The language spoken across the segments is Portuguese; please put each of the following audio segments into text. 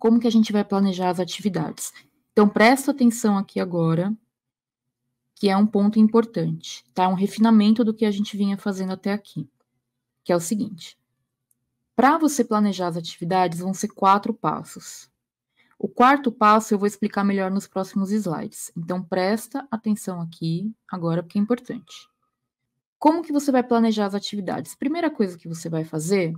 como que a gente vai planejar as atividades. Então, presta atenção aqui agora, que é um ponto importante, tá? Um refinamento do que a gente vinha fazendo até aqui, que é o seguinte. Para você planejar as atividades, vão ser quatro passos. O quarto passo eu vou explicar melhor nos próximos slides. Então, presta atenção aqui agora, porque é importante. Como que você vai planejar as atividades? Primeira coisa que você vai fazer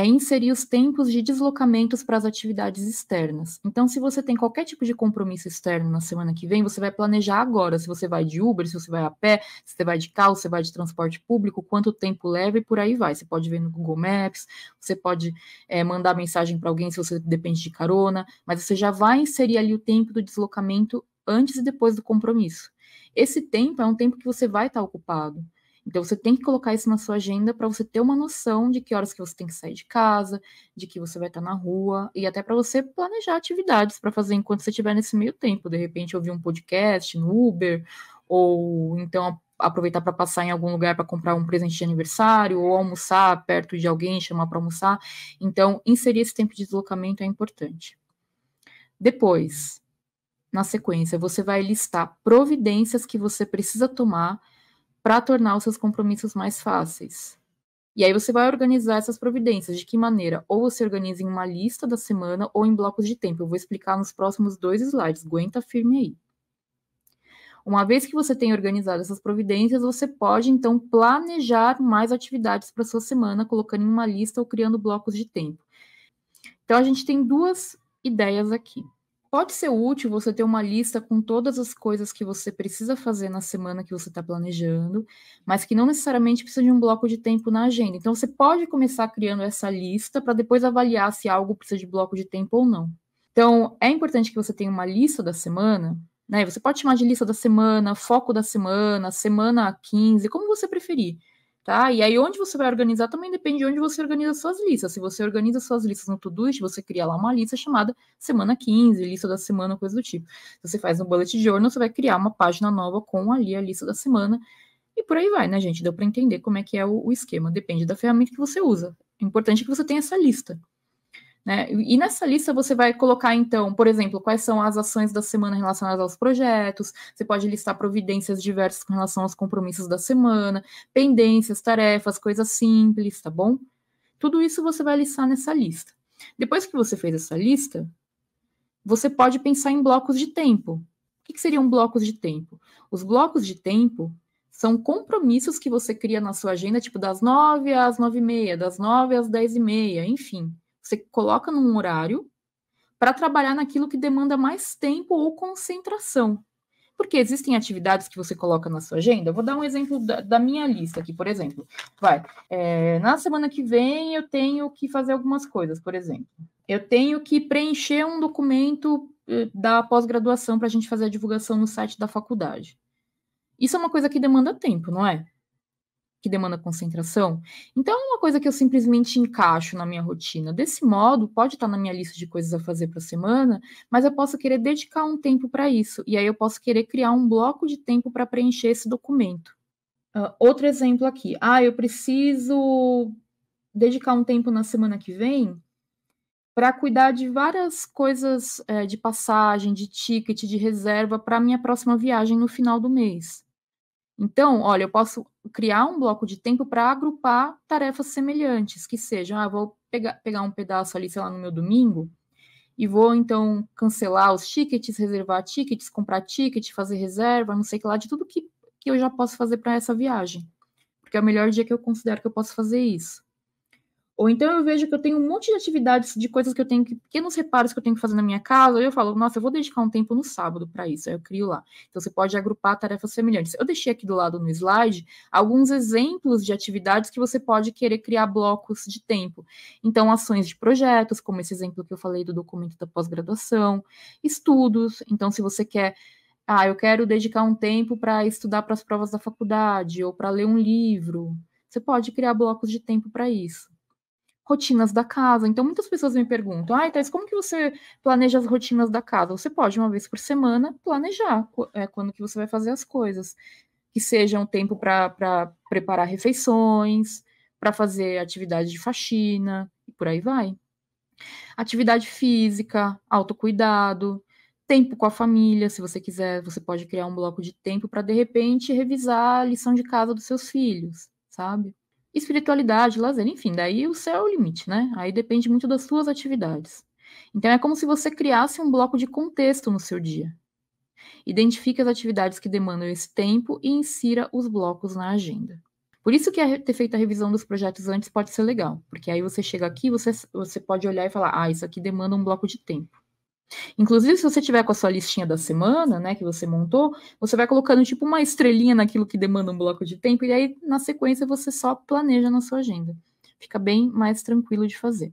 é inserir os tempos de deslocamentos para as atividades externas. Então, se você tem qualquer tipo de compromisso externo na semana que vem, você vai planejar agora se você vai de Uber, se você vai a pé, se você vai de carro, se você vai de transporte público, quanto tempo leva e por aí vai. Você pode ver no Google Maps, você pode é, mandar mensagem para alguém se você depende de carona, mas você já vai inserir ali o tempo do deslocamento antes e depois do compromisso. Esse tempo é um tempo que você vai estar ocupado. Então você tem que colocar isso na sua agenda para você ter uma noção de que horas que você tem que sair de casa, de que você vai estar tá na rua e até para você planejar atividades para fazer enquanto você estiver nesse meio tempo, de repente ouvir um podcast no Uber ou então aproveitar para passar em algum lugar para comprar um presente de aniversário ou almoçar perto de alguém, chamar para almoçar. Então, inserir esse tempo de deslocamento é importante. Depois, na sequência, você vai listar providências que você precisa tomar para tornar os seus compromissos mais fáceis. E aí você vai organizar essas providências. De que maneira? Ou você organiza em uma lista da semana ou em blocos de tempo. Eu vou explicar nos próximos dois slides. Aguenta firme aí. Uma vez que você tem organizado essas providências, você pode então planejar mais atividades para sua semana, colocando em uma lista ou criando blocos de tempo. Então a gente tem duas ideias aqui. Pode ser útil você ter uma lista com todas as coisas que você precisa fazer na semana que você está planejando, mas que não necessariamente precisa de um bloco de tempo na agenda. Então, você pode começar criando essa lista para depois avaliar se algo precisa de bloco de tempo ou não. Então, é importante que você tenha uma lista da semana, né? Você pode chamar de lista da semana, foco da semana, semana 15, como você preferir tá? E aí, onde você vai organizar também depende de onde você organiza suas listas. Se você organiza suas listas no Todoist, você cria lá uma lista chamada semana 15, lista da semana, coisa do tipo. Se você faz um bullet journal, você vai criar uma página nova com ali a lista da semana e por aí vai, né, gente? Deu para entender como é que é o, o esquema. Depende da ferramenta que você usa. O é importante é que você tenha essa lista. Né? E nessa lista você vai colocar, então, por exemplo, quais são as ações da semana relacionadas aos projetos, você pode listar providências diversas com relação aos compromissos da semana, pendências, tarefas, coisas simples, tá bom? Tudo isso você vai listar nessa lista. Depois que você fez essa lista, você pode pensar em blocos de tempo. O que seriam blocos de tempo? Os blocos de tempo são compromissos que você cria na sua agenda, tipo das nove às nove e meia, das nove às dez e meia, enfim você coloca num horário para trabalhar naquilo que demanda mais tempo ou concentração. Porque existem atividades que você coloca na sua agenda. Eu vou dar um exemplo da, da minha lista aqui, por exemplo. Vai, é, na semana que vem eu tenho que fazer algumas coisas, por exemplo. Eu tenho que preencher um documento eh, da pós-graduação para a gente fazer a divulgação no site da faculdade. Isso é uma coisa que demanda tempo, não é? que demanda concentração. Então, é uma coisa que eu simplesmente encaixo na minha rotina. Desse modo, pode estar na minha lista de coisas a fazer para a semana, mas eu posso querer dedicar um tempo para isso. E aí eu posso querer criar um bloco de tempo para preencher esse documento. Uh, outro exemplo aqui. Ah, eu preciso dedicar um tempo na semana que vem para cuidar de várias coisas é, de passagem, de ticket, de reserva para minha próxima viagem no final do mês. Então, olha, eu posso criar um bloco de tempo para agrupar tarefas semelhantes, que sejam, ah, vou pegar, pegar um pedaço ali, sei lá, no meu domingo, e vou então cancelar os tickets, reservar tickets, comprar ticket, fazer reserva, não sei o que lá, de tudo que, que eu já posso fazer para essa viagem. Porque é o melhor dia que eu considero que eu posso fazer isso. Ou então eu vejo que eu tenho um monte de atividades, de coisas que eu tenho que, pequenos reparos que eu tenho que fazer na minha casa, e eu falo, nossa, eu vou dedicar um tempo no sábado para isso, aí eu crio lá. Então você pode agrupar tarefas semelhantes. Eu deixei aqui do lado no slide alguns exemplos de atividades que você pode querer criar blocos de tempo. Então, ações de projetos, como esse exemplo que eu falei do documento da pós-graduação, estudos, então se você quer ah, eu quero dedicar um tempo para estudar para as provas da faculdade ou para ler um livro. Você pode criar blocos de tempo para isso rotinas da casa. Então, muitas pessoas me perguntam, ai, ah, Thais, como que você planeja as rotinas da casa? Você pode, uma vez por semana, planejar é, quando que você vai fazer as coisas. Que seja um tempo para preparar refeições, para fazer atividade de faxina, e por aí vai. Atividade física, autocuidado, tempo com a família, se você quiser, você pode criar um bloco de tempo para de repente revisar a lição de casa dos seus filhos, sabe? espiritualidade, lazer, enfim, daí o céu é o limite, né? Aí depende muito das suas atividades. Então é como se você criasse um bloco de contexto no seu dia. Identifique as atividades que demandam esse tempo e insira os blocos na agenda. Por isso que ter feito a revisão dos projetos antes pode ser legal, porque aí você chega aqui, você, você pode olhar e falar, ah, isso aqui demanda um bloco de tempo. Inclusive, se você tiver com a sua listinha da semana, né, que você montou, você vai colocando tipo uma estrelinha naquilo que demanda um bloco de tempo, e aí, na sequência, você só planeja na sua agenda. Fica bem mais tranquilo de fazer.